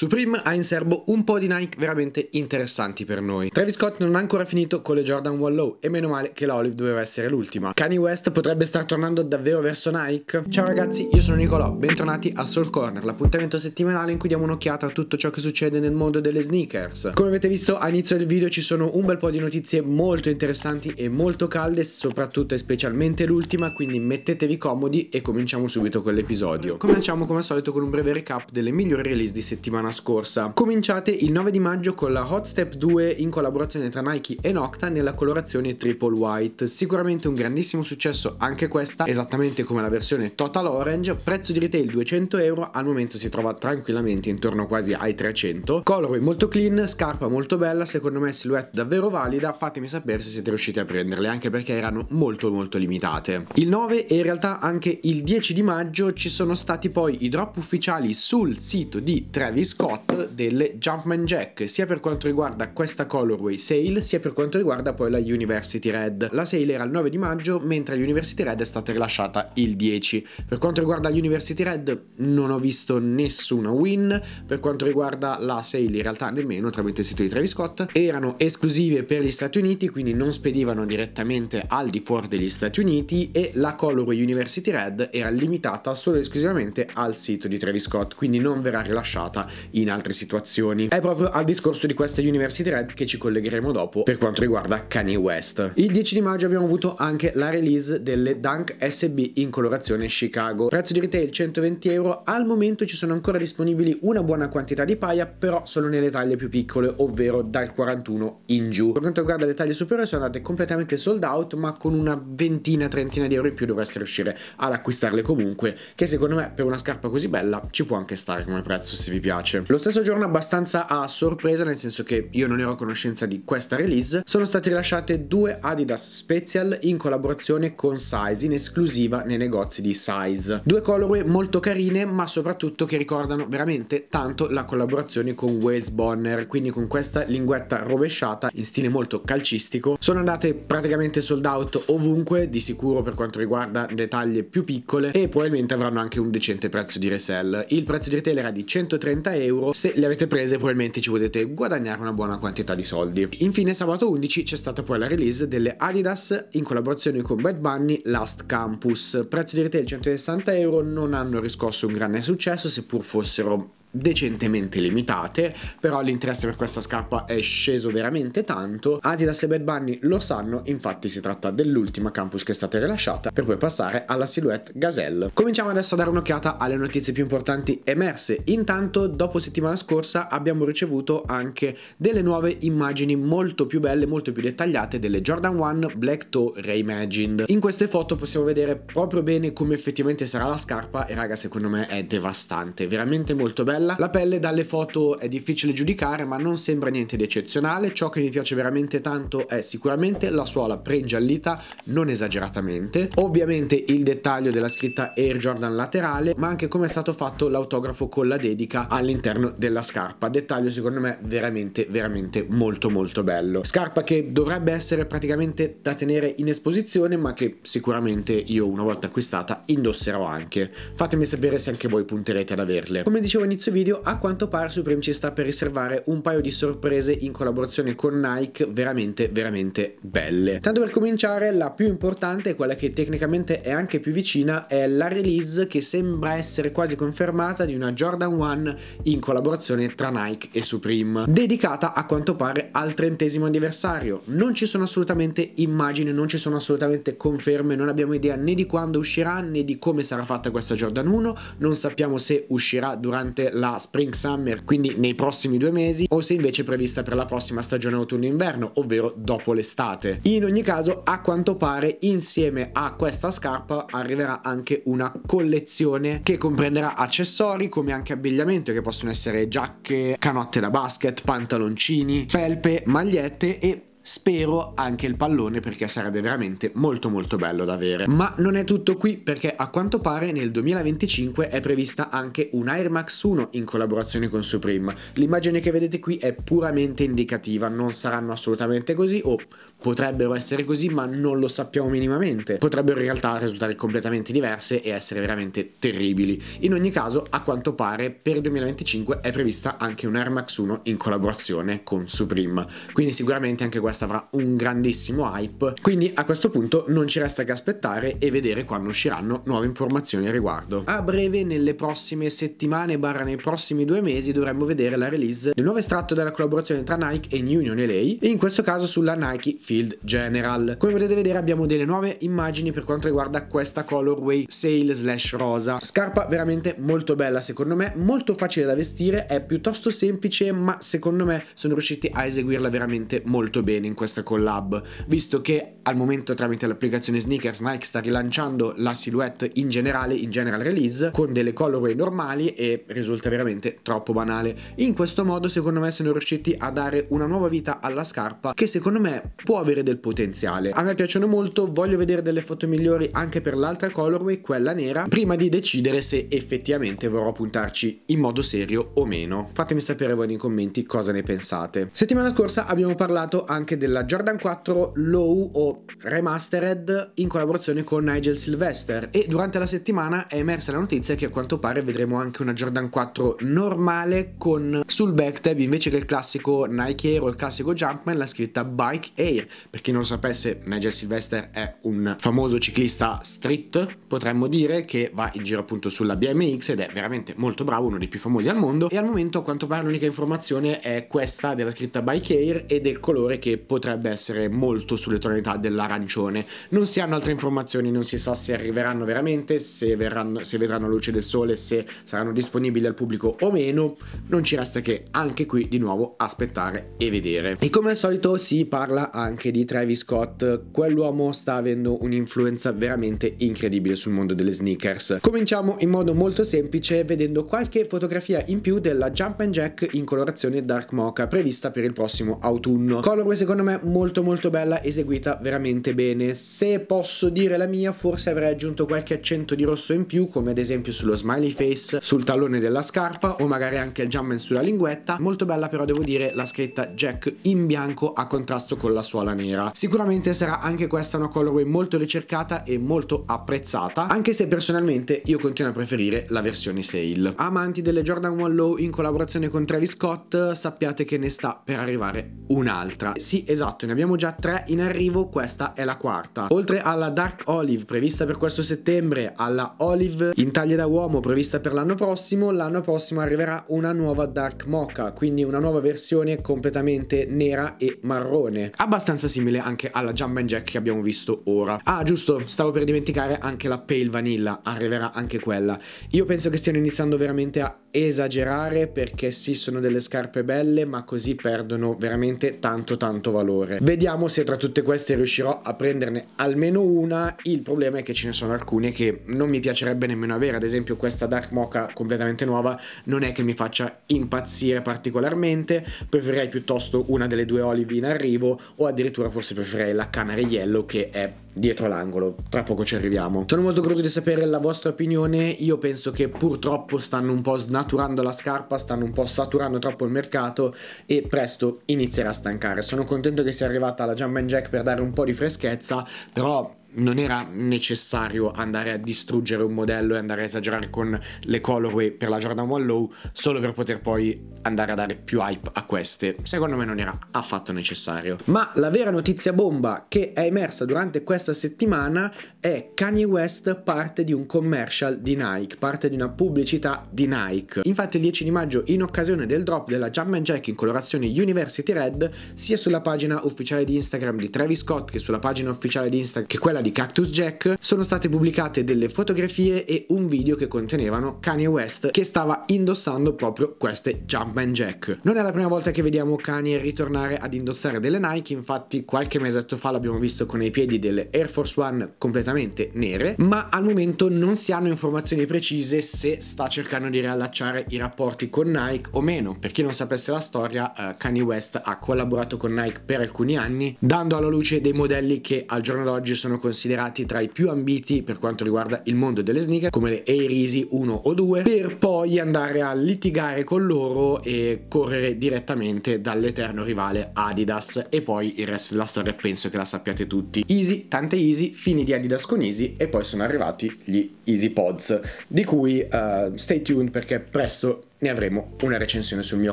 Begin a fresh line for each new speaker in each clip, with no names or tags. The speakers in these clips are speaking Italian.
Supreme ha in serbo un po' di Nike veramente interessanti per noi. Travis Scott non ha ancora finito con le Jordan One Low e meno male che la Olive doveva essere l'ultima. Kanye West potrebbe star tornando davvero verso Nike? Ciao ragazzi, io sono Nicolò, bentornati a Soul Corner, l'appuntamento settimanale in cui diamo un'occhiata a tutto ciò che succede nel mondo delle sneakers. Come avete visto all'inizio del video ci sono un bel po' di notizie molto interessanti e molto calde, soprattutto e specialmente l'ultima, quindi mettetevi comodi e cominciamo subito con l'episodio. Cominciamo come al solito con un breve recap delle migliori release di settimana settimana scorsa. Cominciate il 9 di maggio con la Hot Step 2 in collaborazione tra Nike e Nocta nella colorazione Triple White. Sicuramente un grandissimo successo anche questa, esattamente come la versione Total Orange, prezzo di retail 200 euro, al momento si trova tranquillamente intorno quasi ai 300. Colorway molto clean, scarpa molto bella, secondo me silhouette davvero valida, fatemi sapere se siete riusciti a prenderle, anche perché erano molto molto limitate. Il 9 e in realtà anche il 10 di maggio ci sono stati poi i drop ufficiali sul sito di Travis Scott delle Jumpman Jack, sia per quanto riguarda questa colorway sale, sia per quanto riguarda poi la University Red. La sale era il 9 di maggio, mentre la University Red è stata rilasciata il 10. Per quanto riguarda la University Red non ho visto nessuna win, per quanto riguarda la sale in realtà nemmeno tramite il sito di Travis Scott. Erano esclusive per gli Stati Uniti, quindi non spedivano direttamente al di fuori degli Stati Uniti e la colorway University Red era limitata solo ed esclusivamente al sito di Travis Scott, quindi non verrà rilasciata in altre situazioni. È proprio al discorso di questa University Red che ci collegheremo dopo per quanto riguarda Kanye West. Il 10 di maggio abbiamo avuto anche la release delle Dunk SB in colorazione Chicago. Prezzo di retail 120 euro, al momento ci sono ancora disponibili una buona quantità di paia, però solo nelle taglie più piccole, ovvero dal 41 in giù. Per quanto riguarda le taglie superiori sono andate completamente sold out, ma con una ventina, trentina di euro in più dovreste riuscire ad acquistarle comunque, che secondo me per una scarpa così bella ci può anche stare come prezzo se vi piace piace. Lo stesso giorno abbastanza a sorpresa, nel senso che io non ero a conoscenza di questa release, sono state rilasciate due Adidas Special in collaborazione con Size, in esclusiva nei negozi di Size. Due colorway molto carine, ma soprattutto che ricordano veramente tanto la collaborazione con Wales Bonner, quindi con questa linguetta rovesciata in stile molto calcistico. Sono andate praticamente sold out ovunque, di sicuro per quanto riguarda le taglie più piccole e probabilmente avranno anche un decente prezzo di resell. Il prezzo di retail era di 130 euro euro se le avete prese probabilmente ci potete guadagnare una buona quantità di soldi infine sabato 11 c'è stata poi la release delle Adidas in collaborazione con Bad Bunny Last Campus prezzo di retail 160 euro non hanno riscosso un grande successo seppur fossero decentemente limitate, però l'interesse per questa scarpa è sceso veramente tanto. Adidas e Bad Bunny lo sanno, infatti si tratta dell'ultima campus che è stata rilasciata per poi passare alla silhouette Gazelle. Cominciamo adesso a dare un'occhiata alle notizie più importanti emerse. Intanto, dopo settimana scorsa abbiamo ricevuto anche delle nuove immagini molto più belle, molto più dettagliate delle Jordan 1 Black Toe Reimagined. In queste foto possiamo vedere proprio bene come effettivamente sarà la scarpa e raga, secondo me è devastante, veramente molto bella bella. La pelle dalle foto è difficile giudicare ma non sembra niente di eccezionale, ciò che mi piace veramente tanto è sicuramente la suola pre-ingiallita non esageratamente, ovviamente il dettaglio della scritta Air Jordan laterale ma anche come è stato fatto l'autografo con la dedica all'interno della scarpa, dettaglio secondo me veramente veramente molto molto bello. Scarpa che dovrebbe essere praticamente da tenere in esposizione ma che sicuramente io una volta acquistata indosserò anche. Fatemi sapere se anche voi punterete ad averle. Come dicevo inizio questo video a quanto pare Supreme ci sta per riservare un paio di sorprese in collaborazione con Nike veramente veramente belle. Tanto per cominciare la più importante, quella che tecnicamente è anche più vicina, è la release che sembra essere quasi confermata di una Jordan 1 in collaborazione tra Nike e Supreme, dedicata a quanto pare al trentesimo anniversario. Non ci sono assolutamente immagini, non ci sono assolutamente conferme, non abbiamo idea né di quando uscirà né di come sarà fatta questa Jordan 1, non sappiamo se uscirà durante la la Spring Summer, quindi nei prossimi due mesi, o se invece è prevista per la prossima stagione autunno-inverno, ovvero dopo l'estate. In ogni caso, a quanto pare, insieme a questa scarpa arriverà anche una collezione che comprenderà accessori come anche abbigliamento che possono essere giacche, canotte da basket, pantaloncini, felpe, magliette e spero anche il pallone perché sarebbe veramente molto molto bello da avere. Ma non è tutto qui perché a quanto pare nel 2025 è prevista anche un Air Max 1 in collaborazione con Supreme. L'immagine che vedete qui è puramente indicativa, non saranno assolutamente così o potrebbero essere così ma non lo sappiamo minimamente, potrebbero in realtà risultare completamente diverse e essere veramente terribili. In ogni caso a quanto pare per il 2025 è prevista anche un Air Max 1 in collaborazione con Supreme, quindi sicuramente anche questa avrà un grandissimo hype, quindi a questo punto non ci resta che aspettare e vedere quando usciranno nuove informazioni al riguardo. A breve nelle prossime settimane barra nei prossimi due mesi dovremmo vedere la release del nuovo estratto della collaborazione tra Nike e New Union LA e in questo caso sulla Nike Field General. Come potete vedere abbiamo delle nuove immagini per quanto riguarda questa colorway sale slash rosa. Scarpa veramente molto bella secondo me, molto facile da vestire, è piuttosto semplice ma secondo me sono riusciti a eseguirla veramente molto bene in questa collab, visto che al momento tramite l'applicazione Sneakers Nike sta rilanciando la silhouette in generale, in general release, con delle colorway normali e risulta veramente troppo banale. In questo modo secondo me sono riusciti a dare una nuova vita alla scarpa che secondo me può avere del potenziale. A me piacciono molto, voglio vedere delle foto migliori anche per l'altra colorway, quella nera, prima di decidere se effettivamente vorrò puntarci in modo serio o meno. Fatemi sapere voi nei commenti cosa ne pensate. Settimana scorsa abbiamo parlato anche della Jordan 4 Low o Remastered in collaborazione con Nigel Sylvester e durante la settimana è emersa la notizia che a quanto pare vedremo anche una Jordan 4 normale con sul backtab invece che il classico Nike Air o il classico Jumpman la scritta Bike Air per chi non lo sapesse, Nigel Sylvester è un famoso ciclista street, potremmo dire, che va in giro appunto sulla BMX ed è veramente molto bravo, uno dei più famosi al mondo. E al momento, a quanto pare, l'unica informazione è questa della scritta Bike Air e del colore che potrebbe essere molto sulle tonalità dell'arancione. Non si hanno altre informazioni, non si sa se arriveranno veramente, se, verranno, se vedranno luce del sole, se saranno disponibili al pubblico o meno. Non ci resta che anche qui di nuovo aspettare e vedere. E come al solito si parla anche anche di Travis Scott, quell'uomo sta avendo un'influenza veramente incredibile sul mondo delle sneakers. Cominciamo in modo molto semplice vedendo qualche fotografia in più della Jump and Jack in colorazione Dark Mocha prevista per il prossimo autunno. Colorway secondo me molto molto bella, eseguita veramente bene. Se posso dire la mia forse avrei aggiunto qualche accento di rosso in più come ad esempio sullo smiley face, sul tallone della scarpa o magari anche il jumpman sulla linguetta. Molto bella però devo dire la scritta Jack in bianco a contrasto con la suola palla nera. Sicuramente sarà anche questa una colorway molto ricercata e molto apprezzata, anche se personalmente io continuo a preferire la versione sale. Amanti delle Jordan 1 Low in collaborazione con Travis Scott, sappiate che ne sta per arrivare un'altra. Sì, esatto, ne abbiamo già tre in arrivo, questa è la quarta. Oltre alla Dark Olive prevista per questo settembre, alla Olive in taglia da uomo prevista per l'anno prossimo, l'anno prossimo arriverà una nuova Dark Mocha, quindi una nuova versione completamente nera e marrone. Abbastanza abbastanza simile anche alla Jump Jack che abbiamo visto ora. Ah giusto, stavo per dimenticare anche la Pale Vanilla, arriverà anche quella. Io penso che stiano iniziando veramente a esagerare perché sì sono delle scarpe belle ma così perdono veramente tanto tanto valore vediamo se tra tutte queste riuscirò a prenderne almeno una il problema è che ce ne sono alcune che non mi piacerebbe nemmeno avere ad esempio questa dark mocha completamente nuova non è che mi faccia impazzire particolarmente preferirei piuttosto una delle due olive in arrivo o addirittura forse preferirei la canary yellow che è dietro l'angolo. Tra poco ci arriviamo. Sono molto curioso di sapere la vostra opinione. Io penso che purtroppo stanno un po' snaturando la scarpa, stanno un po' saturando troppo il mercato e presto inizierà a stancare. Sono contento che sia arrivata la Jump Jack per dare un po' di freschezza, però non era necessario andare a distruggere un modello e andare a esagerare con le colorway per la Jordan 1 Low solo per poter poi andare a dare più hype a queste. Secondo me non era affatto necessario. Ma la vera notizia bomba che è emersa durante questa settimana è Kanye West parte di un commercial di Nike, parte di una pubblicità di Nike. Infatti il 10 di maggio in occasione del drop della Jumpman Jack in colorazione University Red sia sulla pagina ufficiale di Instagram di Travis Scott che sulla pagina ufficiale di Instagram che quella quella di Cactus Jack, sono state pubblicate delle fotografie e un video che contenevano Kanye West che stava indossando proprio queste Jumpman Jack. Non è la prima volta che vediamo Kanye ritornare ad indossare delle Nike, infatti qualche mesetto fa l'abbiamo visto con i piedi delle Air Force One completamente nere, ma al momento non si hanno informazioni precise se sta cercando di riallacciare i rapporti con Nike o meno. Per chi non sapesse la storia, uh, Kanye West ha collaborato con Nike per alcuni anni, dando alla luce dei modelli che al giorno d'oggi sono considerati considerati tra i più ambiti per quanto riguarda il mondo delle sneaker, come le Air Easy 1 o 2, per poi andare a litigare con loro e correre direttamente dall'eterno rivale Adidas e poi il resto della storia penso che la sappiate tutti. Easy, tante Easy, fini di Adidas con Easy e poi sono arrivati gli Easy Pods, di cui uh, stay tuned perché presto ne avremo una recensione sul mio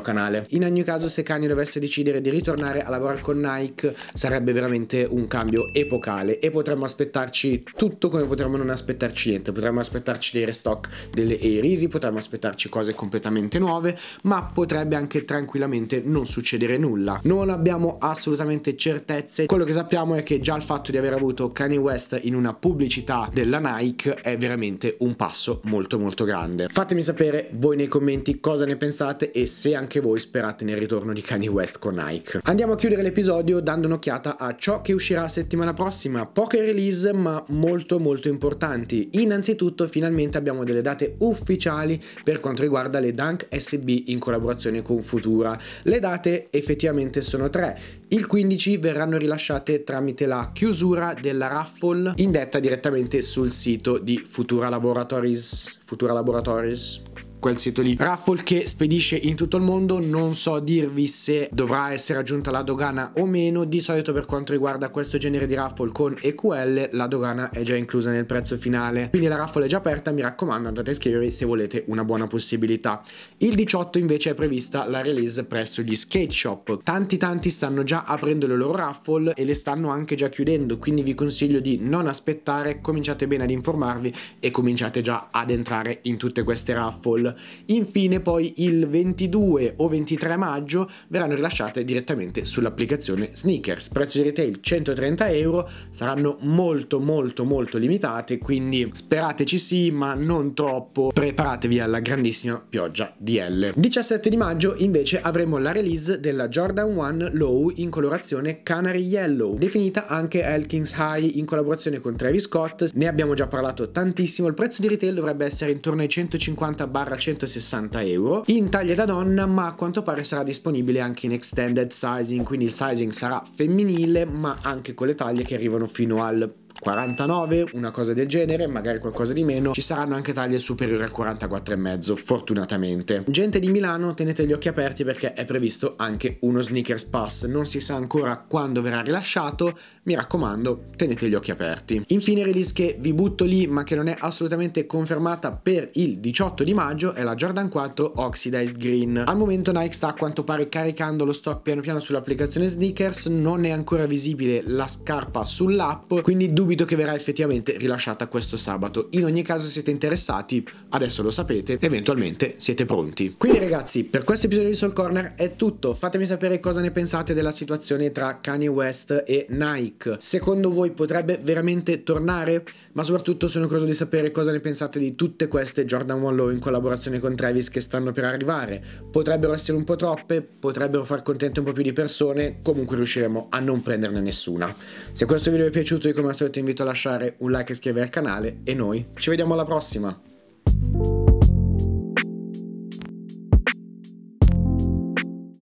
canale. In ogni caso se Kanye dovesse decidere di ritornare a lavorare con Nike sarebbe veramente un cambio epocale e potremmo aspettarci tutto come potremmo non aspettarci niente, potremmo aspettarci dei restock delle Air Easy, potremmo aspettarci cose completamente nuove, ma potrebbe anche tranquillamente non succedere nulla. Non abbiamo assolutamente certezze, quello che sappiamo è che già il fatto di aver avuto Kanye West in una pubblicità della Nike è veramente un passo molto molto grande. Fatemi sapere voi nei commenti cosa ne pensate e se anche voi sperate nel ritorno di Kanye West con Nike. Andiamo a chiudere l'episodio dando un'occhiata a ciò che uscirà settimana prossima. Poche release ma molto molto importanti. Innanzitutto finalmente abbiamo delle date ufficiali per quanto riguarda le Dunk SB in collaborazione con Futura. Le date effettivamente sono tre. Il 15 verranno rilasciate tramite la chiusura della raffle indetta direttamente sul sito di Futura Laboratories. Futura Laboratories quel sito lì. Raffle che spedisce in tutto il mondo, non so dirvi se dovrà essere aggiunta la dogana o meno, di solito per quanto riguarda questo genere di raffle con EQL la dogana è già inclusa nel prezzo finale. Quindi la raffle è già aperta, mi raccomando andate a iscrivervi se volete una buona possibilità. Il 18 invece è prevista la release presso gli skate shop. Tanti tanti stanno già aprendo le loro raffle e le stanno anche già chiudendo, quindi vi consiglio di non aspettare, cominciate bene ad informarvi e cominciate già ad entrare in tutte queste raffle. Infine poi il 22 o 23 maggio verranno rilasciate direttamente sull'applicazione Sneakers. Prezzo di retail 130 euro, saranno molto molto molto limitate, quindi sperateci sì, ma non troppo. Preparatevi alla grandissima pioggia di L. 17 di maggio invece avremo la release della Jordan 1 Low in colorazione Canary Yellow, definita anche Elkins High in collaborazione con Travis Scott. Ne abbiamo già parlato tantissimo, il prezzo di retail dovrebbe essere intorno ai 150 160 euro in taglia da donna ma a quanto pare sarà disponibile anche in extended sizing quindi il sizing sarà femminile ma anche con le taglie che arrivano fino al 49, una cosa del genere, magari qualcosa di meno, ci saranno anche taglie superiori al 44,5 fortunatamente. Gente di Milano tenete gli occhi aperti perché è previsto anche uno sneakers pass, non si sa ancora quando verrà rilasciato, mi raccomando tenete gli occhi aperti. Infine release che vi butto lì ma che non è assolutamente confermata per il 18 di maggio è la Jordan 4 Oxidized Green. Al momento Nike sta a quanto pare caricando lo stock piano piano sull'applicazione sneakers, non è ancora visibile la scarpa sull'app, quindi dubito dubito che verrà effettivamente rilasciata questo sabato. In ogni caso siete interessati, adesso lo sapete, eventualmente siete pronti. Quindi ragazzi, per questo episodio di Soul Corner è tutto. Fatemi sapere cosa ne pensate della situazione tra Kanye West e Nike. Secondo voi potrebbe veramente tornare? Ma soprattutto sono curioso di sapere cosa ne pensate di tutte queste Jordan 1 Low in collaborazione con Travis che stanno per arrivare. Potrebbero essere un po' troppe, potrebbero far contento un po' più di persone, comunque riusciremo a non prenderne nessuna. Se questo video vi è piaciuto, come al solito ti invito a lasciare un like e iscrivervi al canale e noi ci vediamo alla prossima!